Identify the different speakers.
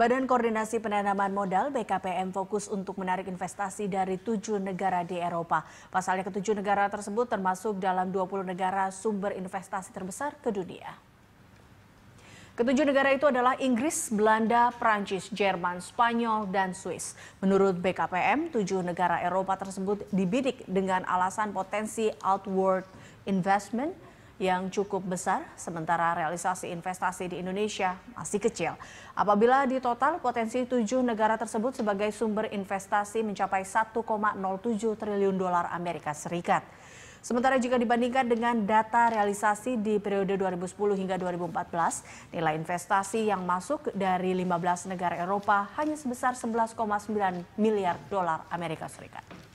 Speaker 1: Badan Koordinasi Penanaman Modal BKPM fokus untuk menarik investasi dari tujuh negara di Eropa. Pasalnya ketujuh negara tersebut termasuk dalam 20 negara sumber investasi terbesar ke dunia. Ketujuh negara itu adalah Inggris, Belanda, Prancis, Jerman, Spanyol, dan Swiss. Menurut BKPM, tujuh negara Eropa tersebut dibidik dengan alasan potensi outward investment yang cukup besar, sementara realisasi investasi di Indonesia masih kecil. Apabila di total, potensi tujuh negara tersebut sebagai sumber investasi mencapai 1,07 triliun dolar Amerika Serikat. Sementara jika dibandingkan dengan data realisasi di periode 2010 hingga 2014, nilai investasi yang masuk dari 15 negara Eropa hanya sebesar 11,9 miliar dolar Amerika Serikat.